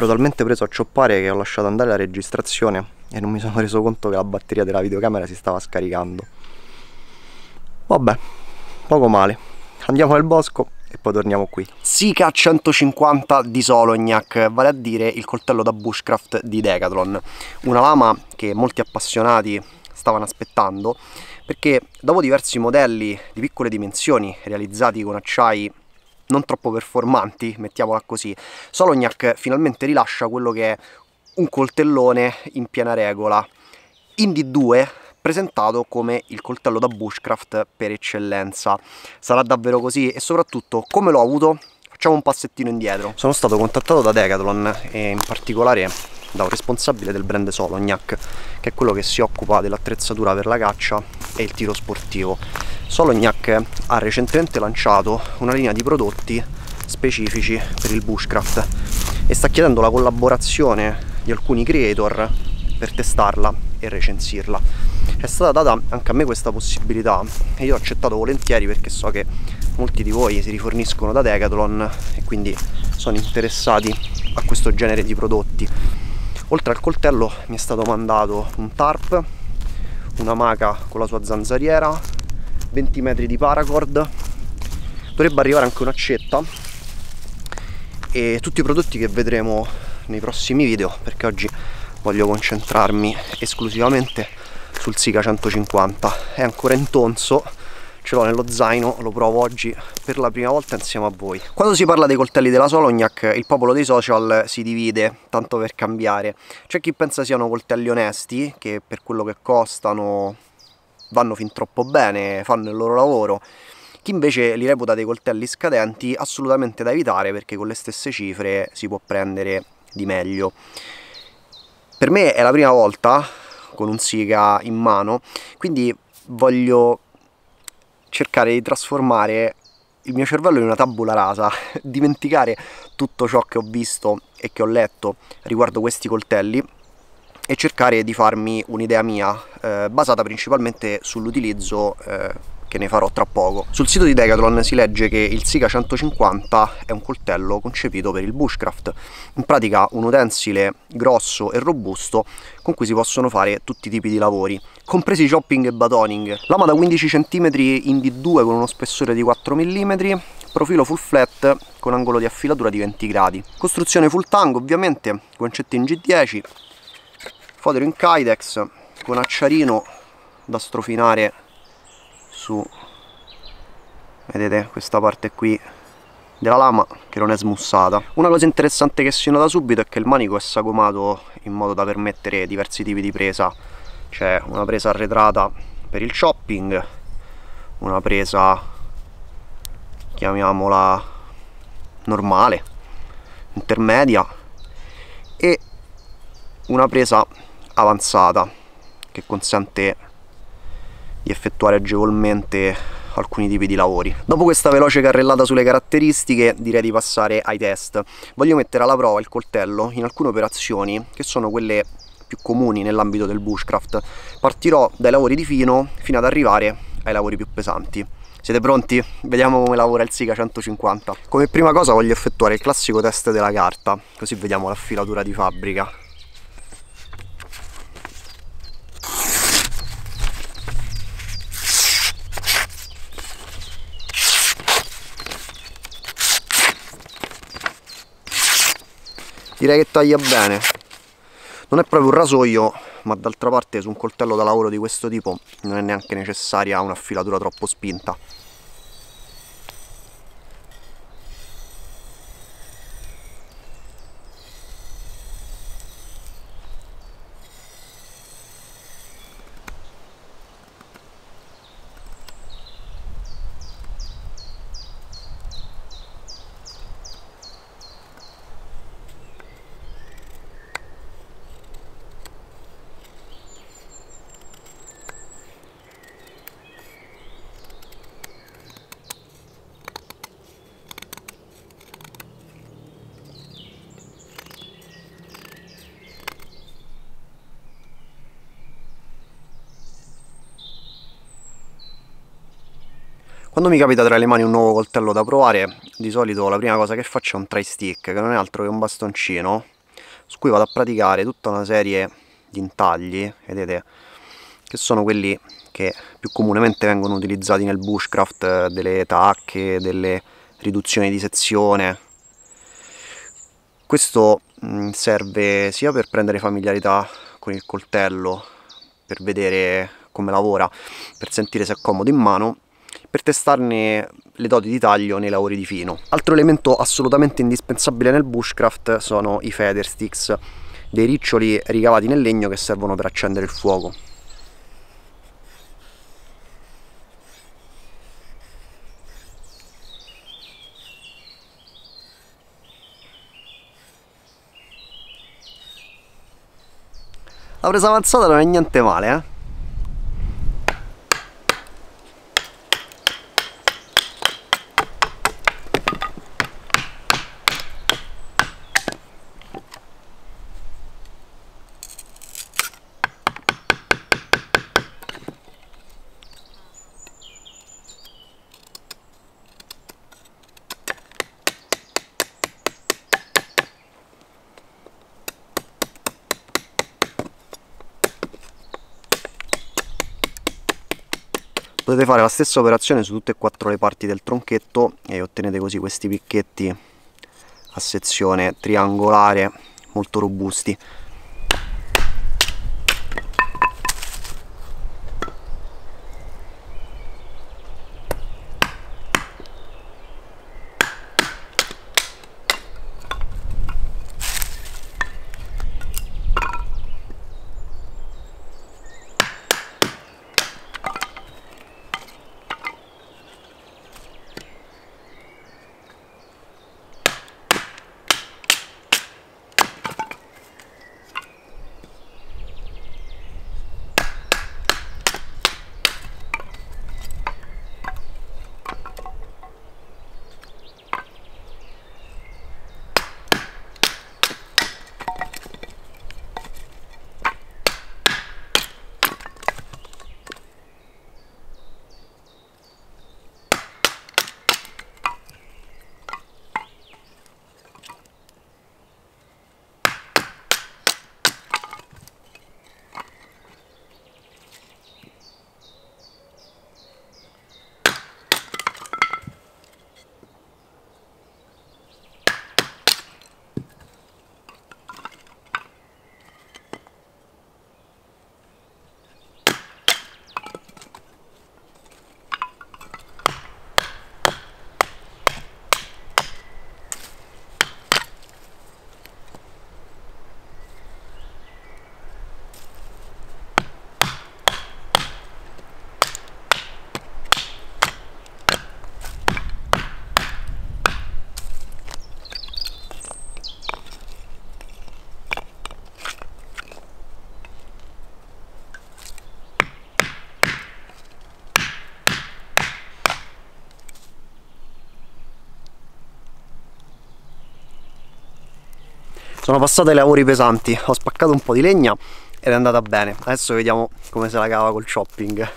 ero talmente preso a cioppare che ho lasciato andare la registrazione e non mi sono reso conto che la batteria della videocamera si stava scaricando. Vabbè, poco male. Andiamo nel bosco e poi torniamo qui. Sika 150 di Solognac, vale a dire il coltello da bushcraft di Decathlon, una lama che molti appassionati stavano aspettando perché dopo diversi modelli di piccole dimensioni realizzati con acciai non troppo performanti, mettiamola così. Solognac finalmente rilascia quello che è un coltellone in piena regola. Indy 2 presentato come il coltello da bushcraft per eccellenza. Sarà davvero così e soprattutto come l'ho avuto? facciamo un passettino indietro. Sono stato contattato da Decathlon e in particolare da un responsabile del brand Solognac, che è quello che si occupa dell'attrezzatura per la caccia e il tiro sportivo. Solognac ha recentemente lanciato una linea di prodotti specifici per il bushcraft e sta chiedendo la collaborazione di alcuni creator per testarla e recensirla. È stata data anche a me questa possibilità e io ho accettato volentieri perché so che molti di voi si riforniscono da Decathlon e quindi sono interessati a questo genere di prodotti. Oltre al coltello mi è stato mandato un tarp, una maca con la sua zanzariera, 20 metri di paracord, dovrebbe arrivare anche un'accetta e tutti i prodotti che vedremo nei prossimi video perché oggi voglio concentrarmi esclusivamente sul Sica 150. È ancora in tonso, ce l'ho nello zaino, lo provo oggi per la prima volta insieme a voi. Quando si parla dei coltelli della Solognac, il popolo dei social si divide, tanto per cambiare. C'è chi pensa siano coltelli onesti, che per quello che costano vanno fin troppo bene, fanno il loro lavoro. Chi invece li reputa dei coltelli scadenti assolutamente da evitare perché con le stesse cifre si può prendere di meglio. Per me è la prima volta con un siga in mano, quindi voglio cercare di trasformare il mio cervello in una tabula rasa, dimenticare tutto ciò che ho visto e che ho letto riguardo questi coltelli e cercare di farmi un'idea mia, eh, basata principalmente sull'utilizzo eh, che ne farò tra poco. Sul sito di Decathlon si legge che il Sika 150 è un coltello concepito per il bushcraft, in pratica un utensile grosso e robusto con cui si possono fare tutti i tipi di lavori, compresi chopping e batoning. Lama da 15 cm in D2 con uno spessore di 4 mm, profilo full flat con angolo di affilatura di 20 gradi. Costruzione full tang ovviamente, concetto in G10, fodero in Kydex con acciarino da strofinare su, vedete, questa parte qui della lama che non è smussata. Una cosa interessante che si nota subito è che il manico è sagomato in modo da permettere diversi tipi di presa c'è una presa arretrata per il shopping una presa chiamiamola normale intermedia e una presa avanzata che consente di effettuare agevolmente alcuni tipi di lavori. Dopo questa veloce carrellata sulle caratteristiche direi di passare ai test. Voglio mettere alla prova il coltello in alcune operazioni che sono quelle più comuni nell'ambito del bushcraft. Partirò dai lavori di fino fino ad arrivare ai lavori più pesanti. Siete pronti? Vediamo come lavora il Sika 150. Come prima cosa voglio effettuare il classico test della carta, così vediamo la filatura di fabbrica. Direi che taglia bene non è proprio un rasoio ma d'altra parte su un coltello da lavoro di questo tipo non è neanche necessaria un'affilatura troppo spinta Quando mi capita tra le mani un nuovo coltello da provare, di solito la prima cosa che faccio è un try stick, che non è altro che un bastoncino, su cui vado a praticare tutta una serie di intagli, vedete, che sono quelli che più comunemente vengono utilizzati nel bushcraft, eh, delle tacche, delle riduzioni di sezione. Questo mm, serve sia per prendere familiarità con il coltello, per vedere come lavora, per sentire se è comodo in mano, per testarne le doti di taglio nei lavori di fino. Altro elemento assolutamente indispensabile nel bushcraft sono i feather sticks, dei riccioli ricavati nel legno che servono per accendere il fuoco. La presa avanzata non è niente male, eh? potete fare la stessa operazione su tutte e quattro le parti del tronchetto e ottenete così questi picchetti a sezione triangolare molto robusti sono passate ai lavori pesanti ho spaccato un po' di legna ed è andata bene adesso vediamo come se la cava col shopping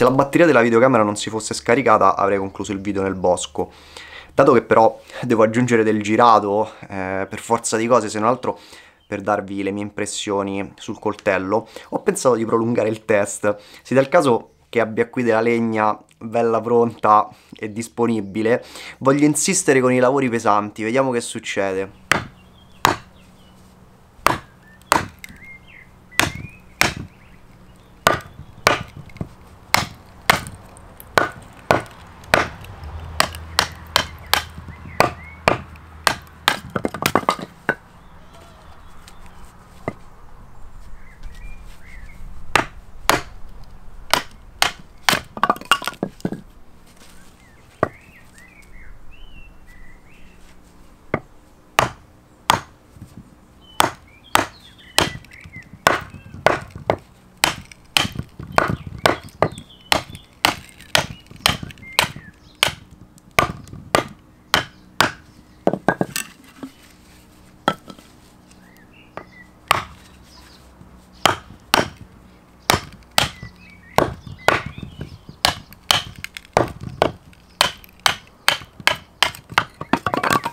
Se la batteria della videocamera non si fosse scaricata avrei concluso il video nel bosco. Dato che però devo aggiungere del girato, eh, per forza di cose, se non altro per darvi le mie impressioni sul coltello, ho pensato di prolungare il test. Se dal caso che abbia qui della legna bella pronta e disponibile, voglio insistere con i lavori pesanti, vediamo che succede.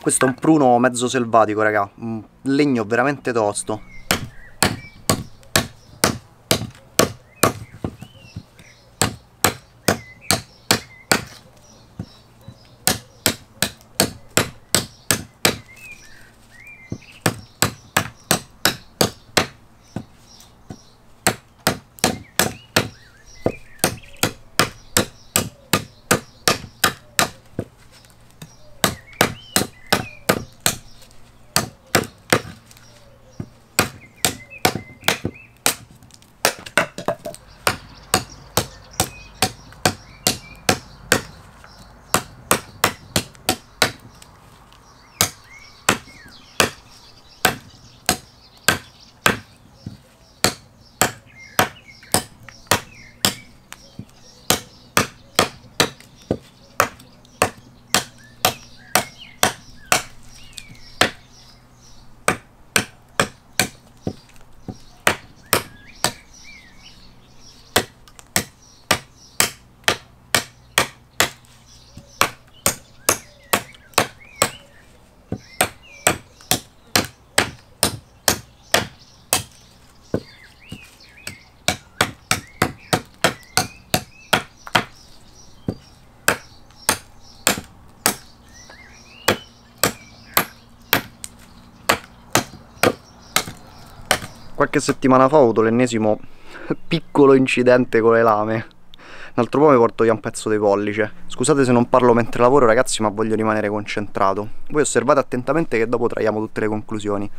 Questo è un pruno mezzo selvatico, raga. Un legno veramente tosto. qualche settimana fa ho avuto l'ennesimo piccolo incidente con le lame un altro po' mi porto via un pezzo di pollice scusate se non parlo mentre lavoro ragazzi ma voglio rimanere concentrato voi osservate attentamente che dopo traiamo tutte le conclusioni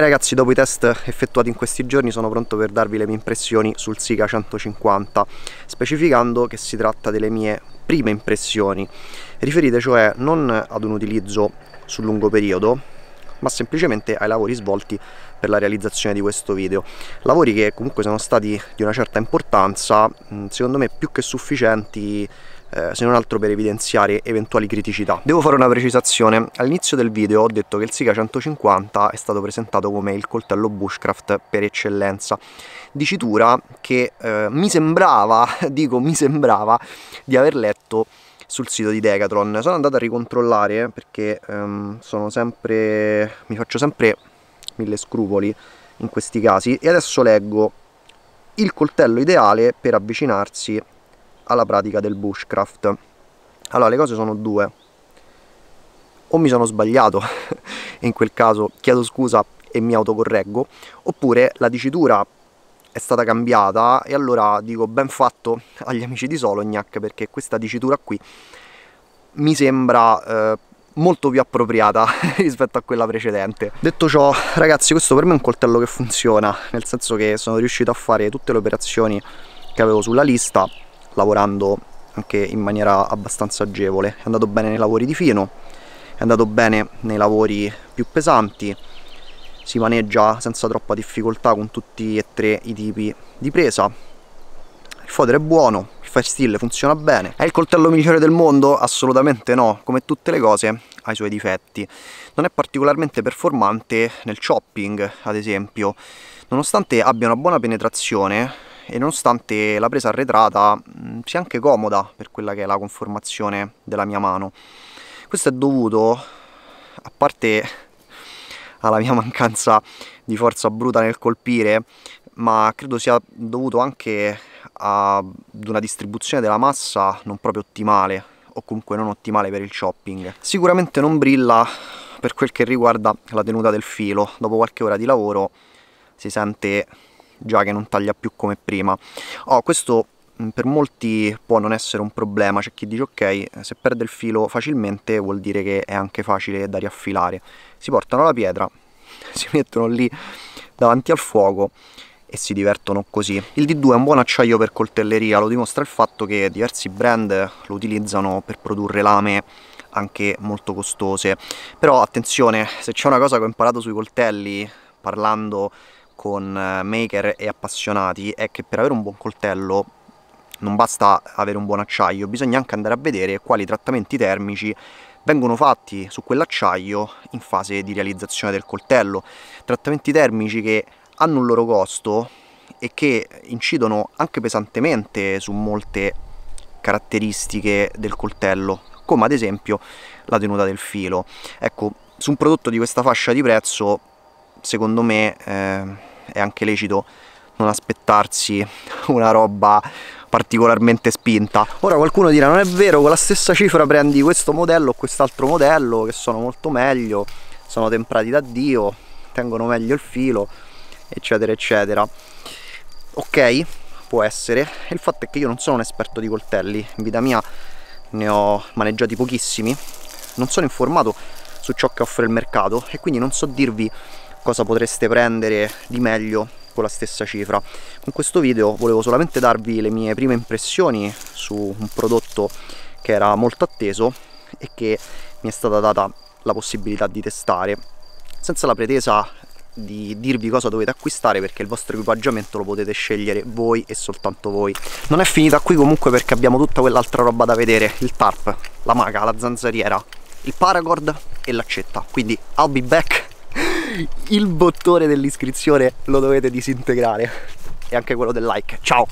ragazzi, dopo i test effettuati in questi giorni sono pronto per darvi le mie impressioni sul Sika 150, specificando che si tratta delle mie prime impressioni, riferite cioè non ad un utilizzo sul lungo periodo, ma semplicemente ai lavori svolti per la realizzazione di questo video. Lavori che comunque sono stati di una certa importanza, secondo me più che sufficienti eh, se non altro per evidenziare eventuali criticità. Devo fare una precisazione, all'inizio del video ho detto che il Sika 150 è stato presentato come il coltello bushcraft per eccellenza, dicitura che eh, mi sembrava, dico mi sembrava, di aver letto sul sito di Decathlon. Sono andato a ricontrollare eh, perché ehm, sono sempre. mi faccio sempre mille scrupoli in questi casi. E adesso leggo il coltello ideale per avvicinarsi alla pratica del bushcraft. Allora, le cose sono due. O mi sono sbagliato, e in quel caso chiedo scusa e mi autocorreggo, oppure la dicitura è stata cambiata e allora dico ben fatto agli amici di Solognac perché questa dicitura qui mi sembra eh, molto più appropriata rispetto a quella precedente. Detto ciò, ragazzi, questo per me è un coltello che funziona, nel senso che sono riuscito a fare tutte le operazioni che avevo sulla lista lavorando anche in maniera abbastanza agevole. È andato bene nei lavori di fino, è andato bene nei lavori più pesanti, si maneggia senza troppa difficoltà con tutti e tre i tipi di presa. Il fodere è buono, il fire steel funziona bene. È il coltello migliore del mondo? Assolutamente no, come tutte le cose ha i suoi difetti. Non è particolarmente performante nel chopping, ad esempio. Nonostante abbia una buona penetrazione, e nonostante la presa arretrata mh, mm, sia anche comoda per quella che è la conformazione della mia mano. Questo è dovuto, a parte alla mia mancanza di forza bruta nel colpire, ma credo sia dovuto anche ad una distribuzione della massa non proprio ottimale o comunque non ottimale per il chopping. Sicuramente non brilla per quel che riguarda la tenuta del filo, dopo qualche ora di lavoro si sente già che non taglia più come prima. Oh, questo mm, per molti può non essere un problema, c'è chi dice ok, eh, se perde il filo facilmente vuol dire che è anche facile da riaffilare. Si portano la pietra, si mettono lì davanti al fuoco e si divertono così. Il D2 è un buon acciaio per coltelleria, lo dimostra il fatto che diversi brand lo utilizzano per produrre lame anche molto costose. Però attenzione, se c'è una cosa che ho imparato sui coltelli parlando con eh, maker e appassionati è che per avere un buon coltello non basta avere un buon acciaio, bisogna anche andare a vedere quali trattamenti termici vengono fatti su quell'acciaio in fase di realizzazione del coltello. Trattamenti termici che hanno un loro costo e che incidono anche pesantemente su molte caratteristiche del coltello, come ad esempio la tenuta del filo. Ecco, su un prodotto di questa fascia di prezzo, secondo me... Eh, è anche lecito non aspettarsi una roba particolarmente spinta ora qualcuno dirà non è vero con la stessa cifra prendi questo modello o quest'altro modello che sono molto meglio sono temprati da dio tengono meglio il filo eccetera eccetera ok può essere il fatto è che io non sono un esperto di coltelli in vita mia ne ho maneggiati pochissimi non sono informato su ciò che offre il mercato e quindi non so dirvi cosa potreste prendere di meglio con la stessa cifra. Con questo video volevo solamente darvi le mie prime impressioni su un prodotto che era molto atteso e che mi è stata data la possibilità di testare senza la pretesa di dirvi cosa dovete acquistare perché il vostro equipaggiamento lo potete scegliere voi e soltanto voi non è finita qui comunque perché abbiamo tutta quell'altra roba da vedere il tarp, la maca, la zanzariera il paracord e l'accetta quindi I'll be back il bottone dell'iscrizione lo dovete disintegrare e anche quello del like ciao